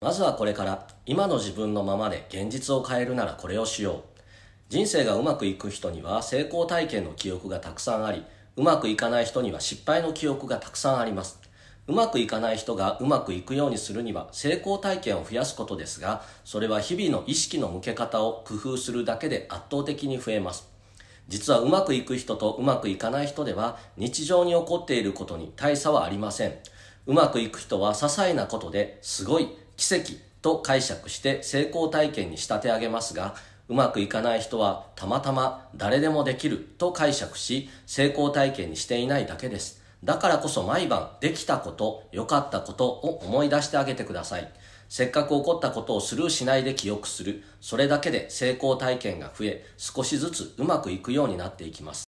まずはこれから今の自分のままで現実を変えるならこれをしよう人生がうまくいく人には成功体験の記憶がたくさんありうまくいかない人には失敗の記憶がたくさんありますうまくいかない人がうまくいくようにするには成功体験を増やすことですがそれは日々の意識の向け方を工夫するだけで圧倒的に増えます実はうまくいく人とうまくいかない人では日常に起こっていることに大差はありませんうまくいく人は些細なことですごい奇跡と解釈して成功体験に仕立て上げますが、うまくいかない人はたまたま誰でもできると解釈し、成功体験にしていないだけです。だからこそ毎晩できたこと、良かったことを思い出してあげてください。せっかく起こったことをスルーしないで記憶する。それだけで成功体験が増え、少しずつうまくいくようになっていきます。